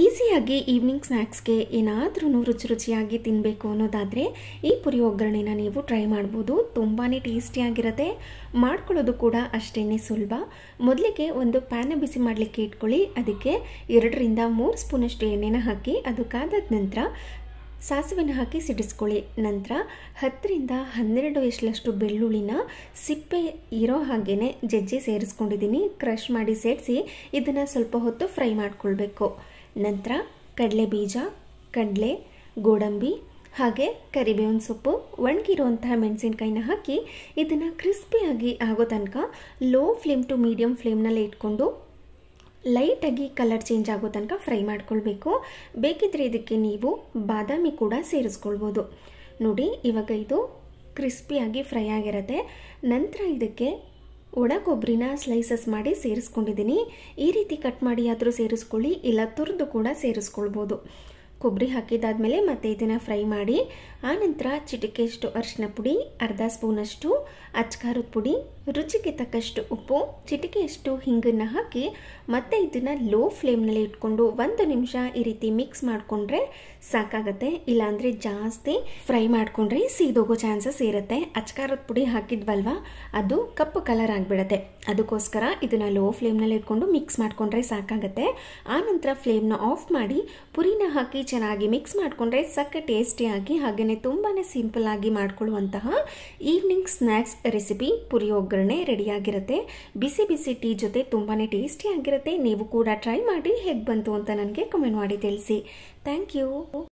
ಈಸಿಯಾಗಿ ಈವ್ನಿಂಗ್ ಸ್ನ್ಯಾಕ್ಸ್ಗೆ ಏನಾದ್ರೂ ರುಚಿ ರುಚಿಯಾಗಿ ತಿನ್ನಬೇಕು ಅನ್ನೋದಾದರೆ ಈ ಪುರಿ ಒಗ್ಗರಣೆನ ನೀವು ಟ್ರೈ ಮಾಡ್ಬೋದು ತುಂಬಾ ಟೇಸ್ಟಿಯಾಗಿರುತ್ತೆ ಮಾಡ್ಕೊಳ್ಳೋದು ಕೂಡ ಅಷ್ಟೇ ಸುಲಭ ಮೊದಲಿಗೆ ಒಂದು ಪ್ಯಾನ ಬಿಸಿ ಮಾಡಲಿಕ್ಕೆ ಇಟ್ಕೊಳ್ಳಿ ಅದಕ್ಕೆ ಎರಡರಿಂದ ಮೂರು ಸ್ಪೂನಷ್ಟು ಎಣ್ಣೆನ ಹಾಕಿ ಅದು ಕಾದದ ನಂತರ ಸಾಸಿವೆನ ಹಾಕಿ ಸಿಡಿಸ್ಕೊಳ್ಳಿ ನಂತರ ಹತ್ತರಿಂದ ಹನ್ನೆರಡು ಎಷ್ಟಲಷ್ಟು ಬೆಳ್ಳುಳ್ಳಿನ ಸಿಪ್ಪೆ ಇರೋ ಹಾಗೇ ಜಜ್ಜಿ ಸೇರಿಸ್ಕೊಂಡಿದ್ದೀನಿ ಕ್ರಷ್ ಮಾಡಿ ಸೇರಿಸಿ ಇದನ್ನು ಸ್ವಲ್ಪ ಹೊತ್ತು ಫ್ರೈ ಮಾಡ್ಕೊಳ್ಬೇಕು ನಂತರ ಕಡಲೆ ಬೀಜ ಕಡಲೆ ಗೋಡಂಬಿ ಹಾಗೆ ಕರಿಬೇವಿನ ಸೊಪ್ಪು ಒಣಗಿರುವಂತಹ ಮೆಣಸಿನ್ಕಾಯಿನ ಹಾಕಿ ಇದನ್ನು ಕ್ರಿಸ್ಪಿಯಾಗಿ ಆಗೋ ತನಕ ಲೋ ಫ್ಲೇಮ್ ಟು ಮೀಡಿಯಮ್ ಫ್ಲೇಮ್ನಲ್ಲಿ ಇಟ್ಕೊಂಡು ಲೈಟಾಗಿ ಕಲರ್ ಚೇಂಜ್ ಆಗೋ ತನಕ ಫ್ರೈ ಮಾಡ್ಕೊಳ್ಬೇಕು ಬೇಕಿದ್ರೆ ಇದಕ್ಕೆ ನೀವು ಬಾದಾಮಿ ಕೂಡ ಸೇರಿಸ್ಕೊಳ್ಬೋದು ನೋಡಿ ಇವಾಗ ಇದು ಕ್ರಿಸ್ಪಿಯಾಗಿ ಫ್ರೈ ಆಗಿರುತ್ತೆ ನಂತರ ಇದಕ್ಕೆ ಒಣ ಕೊಬ್ಬರಿನ ಸ್ಲೈಸಸ್ ಮಾಡಿ ಸೇರಿಸ್ಕೊಂಡಿದ್ದೀನಿ ಈ ರೀತಿ ಕಟ್ ಮಾಡಿ ಆದರೂ ಸೇರಿಸ್ಕೊಳ್ಳಿ ಇಲ್ಲ ತುರಿದು ಕೂಡ ಸೇರಿಸ್ಕೊಳ್ಬೋದು ಕೊಬ್ಬರಿ ಹಾಕಿದಾದ್ಮೇಲೆ ಮತ್ತೆ ಇದನ್ನು ಫ್ರೈ ಮಾಡಿ ಆನಂತರ ಚಿಟಿಕೆಯಷ್ಟು ಅರಿಶಿನ ಪುಡಿ ಅರ್ಧ ಸ್ಪೂನಷ್ಟು ಅಚ್ಕಾರದ ಪುಡಿ ರುಚಿಗೆ ತಕ್ಕಷ್ಟು ಉಪ್ಪು ಚಿಟಿಕೆಯಷ್ಟು ಹಿಂಗನ್ನು ಹಾಕಿ ಮತ್ತೆ ಇದನ್ನು ಲೋ ಫ್ಲೇಮ್ನಲ್ಲಿ ಇಟ್ಕೊಂಡು ಒಂದು ನಿಮಿಷ ಈ ರೀತಿ ಮಿಕ್ಸ್ ಮಾಡಿಕೊಂಡ್ರೆ ಸಾಕಾಗತ್ತೆ ಇಲ್ಲಾಂದರೆ ಜಾಸ್ತಿ ಫ್ರೈ ಮಾಡಿಕೊಂಡ್ರೆ ಸೀದೋಗೋ ಚಾನ್ಸಸ್ ಇರುತ್ತೆ ಅಚ್ಕಾರದ ಪುಡಿ ಹಾಕಿದ್ವಲ್ವಾ ಅದು ಕಪ್ಪು ಕಲರ್ ಆಗಿಬಿಡುತ್ತೆ ಅದಕ್ಕೋಸ್ಕರ ಇದನ್ನು ಲೋ ಫ್ಲೇಮ್ನಲ್ಲಿ ಇಟ್ಕೊಂಡು ಮಿಕ್ಸ್ ಮಾಡಿಕೊಂಡ್ರೆ ಸಾಕಾಗುತ್ತೆ ಆನಂತರ ಫ್ಲೇಮ್ನ ಆಫ್ ಮಾಡಿ ಪುರಿನ ಹಾಕಿ ಚೆನ್ನಾಗಿ ಮಿಕ್ಸ್ ಮಾಡಿಕೊಂಡ್ರೆ ಸಕ್ಕ ಟೇಸ್ಟಿಯಾಗಿ ಹಾಗೆಯೇ ತುಂಬಾ ಸಿಂಪಲ್ಲಾಗಿ ಮಾಡಿಕೊಳ್ಳುವಂತಹ ಈವ್ನಿಂಗ್ ಸ್ನ್ಯಾಕ್ಸ್ ರೆಸಿಪಿ ಪುರಿ ಒಗ್ಗರಣೆ ರೆಡಿಯಾಗಿರುತ್ತೆ ಬಿಸಿ ಬಿಸಿ ಟೀ ಜೊತೆ ತುಂಬಾ ಟೇಸ್ಟಿಯಾಗಿರುತ್ತೆ ನೀವು ಕೂಡ ಟ್ರೈ ಮಾಡಿ ಹೇಗೆ ಬಂತು ಅಂತ ನನಗೆ ಕಮೆಂಟ್ ಮಾಡಿ ತಿಳಿಸಿ ಥ್ಯಾಂಕ್ ಯು